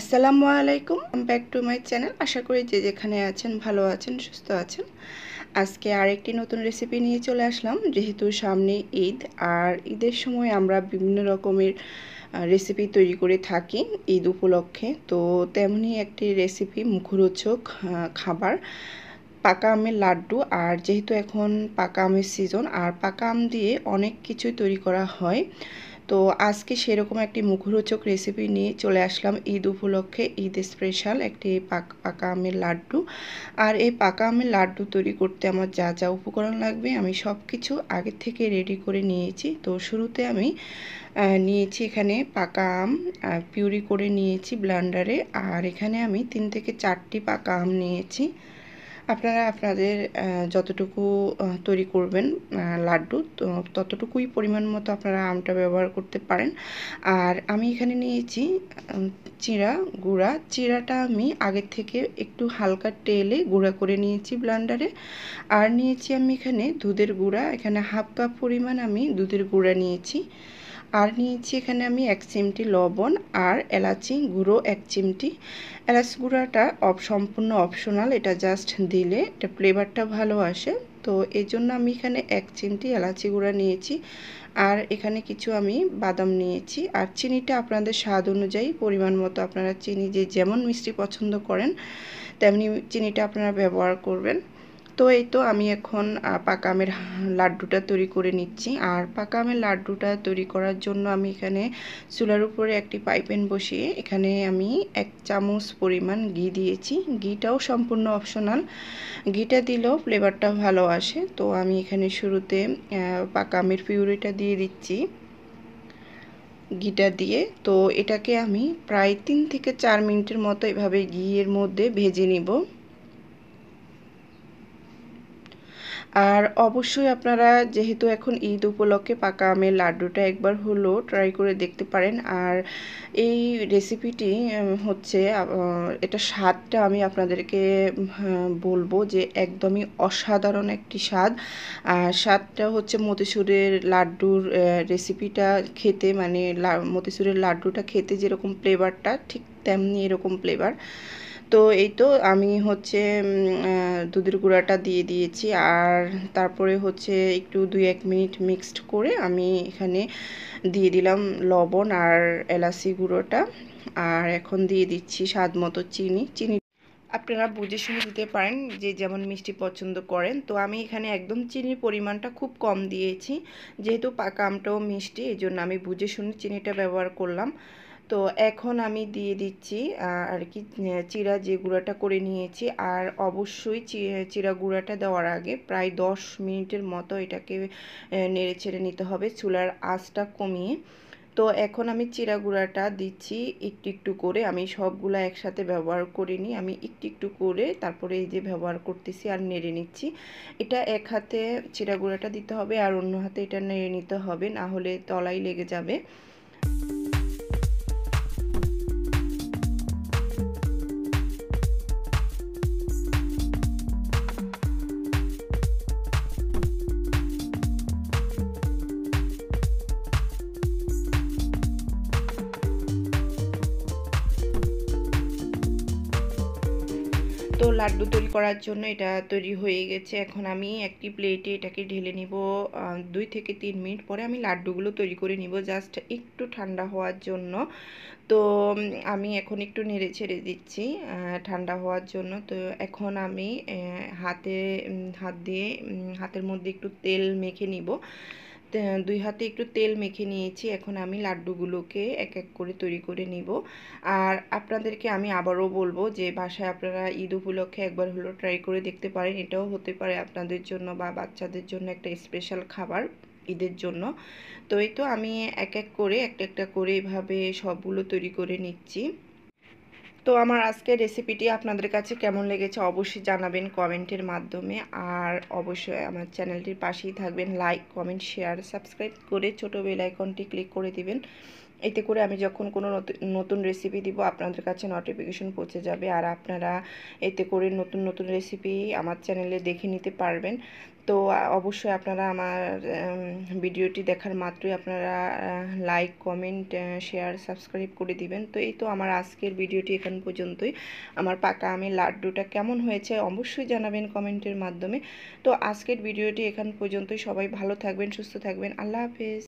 আসসালামু আলাইকুম back to my channel আশা করি যে যেখানে আছেন ভালো আছেন সুস্থ আছেন আজকে আরেকটি নতুন রেসিপি নিয়ে চলে আসলাম যেহেতু সামনে ঈদ আর ঈদের সময় আমরা বিভিন্ন রকমের রেসিপি তৈরি করে থাকি ঈদ উপলক্ষে তো তেমনি একটি রেসিপি মুখরোচক খাবার পাকা আমের লাড্ডু আর যেহেতু এখন পাকা আমের সিজন আর পাকা আম দিয়ে অনেক কিছুই তৈরি করা হয় তো আজকে সেরকম একটি মুখরোচক রেসিপি নিয়ে চলে আসলাম ঈদ উপলক্ষে ঈদ স্পেশাল একটি পাকা আমের লাড্ডু আর এই পাকা আমের লাড্ডু তৈরি করতে আমার যা যা উপকরণ লাগবে আমি সব কিছু আগে থেকে রেডি করে নিয়েছি তো শুরুতে আমি নিয়েছি এখানে পাকা আম পিউরি করে নিয়েছি ব্লান্ডারে আর এখানে আমি তিন থেকে চারটি পাকা আম নিয়েছি আপনারা আপনাদের যতটুকু তৈরি করবেন লাড্ডু ততটুকুই পরিমাণ মতো আপনারা আমটা ব্যবহার করতে পারেন আর আমি এখানে নিয়েছি চিড়া গুঁড়া চিড়াটা আমি আগের থেকে একটু হালকা তেলে গুঁড়া করে নিয়েছি ব্লান্ডারে আর নিয়েছি আমি এখানে দুধের গুঁড়া এখানে হাফ কাপ পরিমাণ আমি দুধের গুঁড়া নিয়েছি আর নিয়েছি এখানে আমি এক চিমটি লবণ আর এলাচি গুঁড়ো এক চিমটি এলাচ গুঁড়াটা অপ সম্পূর্ণ অপশনাল এটা জাস্ট দিলে এটা ফ্লেভারটা ভালো আসে তো এই জন্য আমি এখানে এক চিমটি এলাচি গুঁড়া নিয়েছি আর এখানে কিছু আমি বাদাম নিয়েছি আর চিনিটা আপনাদের স্বাদ অনুযায়ী পরিমাণ মতো আপনারা চিনি যে যেমন মিষ্টি পছন্দ করেন তেমনি চিনিটা আপনারা ব্যবহার করবেন তো এই তো আমি এখন পাকা আমের লাড্ডুটা তৈরি করে নিচ্ছি আর পাকা আমের লাড্ডুটা তৈরি করার জন্য আমি এখানে চুলার উপরে একটি পাইপেন বসিয়ে এখানে আমি এক চামচ পরিমাণ ঘি দিয়েছি ঘিটাও সম্পূর্ণ অপশনাল ঘিটা দিলেও ফ্লেভারটা ভালো আসে তো আমি এখানে শুরুতে পাকা আমের পিউরিটা দিয়ে দিচ্ছি ঘিটা দিয়ে তো এটাকে আমি প্রায় তিন থেকে চার মিনিটের মতো এভাবে ঘিয়ের মধ্যে ভেজে নিব আর অবশ্যই আপনারা যেহেতু এখন ঈদ উপলক্ষে পাকা আমের লাড্ডুটা একবার হলো ট্রাই করে দেখতে পারেন আর এই রেসিপিটি হচ্ছে এটা স্বাদটা আমি আপনাদেরকে বলবো যে একদমই অসাধারণ একটি স্বাদ আর স্বাদটা হচ্ছে মতিসুরের লাড্ডুর রেসিপিটা খেতে মানে মতিসুরের লাড্ডুটা খেতে যেরকম ফ্লেভারটা ঠিক তেমনি এরকম ফ্লেভার তো এই তো আমি হচ্ছে দুধের গুঁড়াটা দিয়ে দিয়েছি আর তারপরে হচ্ছে একটু দুই এক মিনিট মিক্সড করে আমি এখানে দিয়ে দিলাম লবণ আর এলাচি গুঁড়োটা আর এখন দিয়ে দিচ্ছি স্বাদ মতো চিনি চিনি আপনারা বুঝে শুনে দিতে পারেন যে যেমন মিষ্টি পছন্দ করেন তো আমি এখানে একদম চিনির পরিমাণটা খুব কম দিয়েছি যেহেতু পাকা আমটাও মিষ্টি এই জন্য আমি বুঝে শুনে চিনিটা ব্যবহার করলাম তো এখন আমি দিয়ে দিচ্ছি আর কি চিরা যে গুঁড়াটা করে নিয়েছি আর অবশ্যই চিরা গুঁড়াটা দেওয়ার আগে প্রায় 10 মিনিটের মতো এটাকে নেড়ে ছেড়ে নিতে হবে চুলার আঁচটা কমিয়ে তো এখন আমি চিরা গুঁড়াটা দিচ্ছি একটু একটু করে আমি সবগুলো একসাথে ব্যবহার করিনি আমি একটু একটু করে তারপরে এই যে ব্যবহার করতেছি আর নেড়ে নিচ্ছি এটা এক হাতে চিরা গুঁড়াটা দিতে হবে আর অন্য হাতে এটা নেড়ে নিতে হবে না হলে তলায় লেগে যাবে তো লাড্ডু তৈরি করার জন্য এটা তৈরি হয়ে গেছে এখন আমি একটি প্লেটে এটাকে ঢেলে নিব দুই থেকে তিন মিনিট পরে আমি লাড্ডুগুলো তৈরি করে নিব জাস্ট একটু ঠান্ডা হওয়ার জন্য তো আমি এখন একটু নেড়ে ছেড়ে দিচ্ছি ঠান্ডা হওয়ার জন্য তো এখন আমি হাতে হাত দিয়ে হাতের মধ্যে একটু তেল মেখে নিব দুই হাতে একটু তেল মেখে নিয়েছি এখন আমি লাড্ডুগুলোকে এক এক করে তৈরি করে নিব আর আপনাদেরকে আমি আবারও বলবো যে বাসায় আপনারা ঈদ উপলক্ষে একবার হলো ট্রাই করে দেখতে পারেন এটাও হতে পারে আপনাদের জন্য বা বাচ্চাদের জন্য একটা স্পেশাল খাবার ঈদের জন্য তো এই তো আমি এক এক করে একটা একটা করে এভাবে সবগুলো তৈরি করে নিচ্ছি তো আমার আজকে রেসিপিটি আপনাদের কাছে কেমন লেগেছে অবশ্যই জানাবেন কমেন্টের মাধ্যমে আর অবশ্যই আমার চ্যানেলটির পাশেই থাকবেন লাইক কমেন্ট শেয়ার সাবস্ক্রাইব করে ছোটো বেলাইকনটি ক্লিক করে দিবেন এতে করে আমি যখন কোনো নতুন রেসিপি দিব আপনাদের কাছে নোটিফিকেশন পৌঁছে যাবে আর আপনারা এতে করে নতুন নতুন রেসিপি আমার চ্যানেলে দেখে নিতে পারবেন তো অবশ্যই আপনারা আমার ভিডিওটি দেখার মাত্রই আপনারা লাইক কমেন্ট শেয়ার সাবস্ক্রাইব করে দিবেন তো এই তো আমার আজকের ভিডিওটি এখান পর্যন্তই আমার পাকা আমি লাড্ডুটা কেমন হয়েছে অবশ্যই জানাবেন কমেন্টের মাধ্যমে তো আজকের ভিডিওটি এখান পর্যন্তই সবাই ভালো থাকবেন সুস্থ থাকবেন আল্লাহ হাফেজ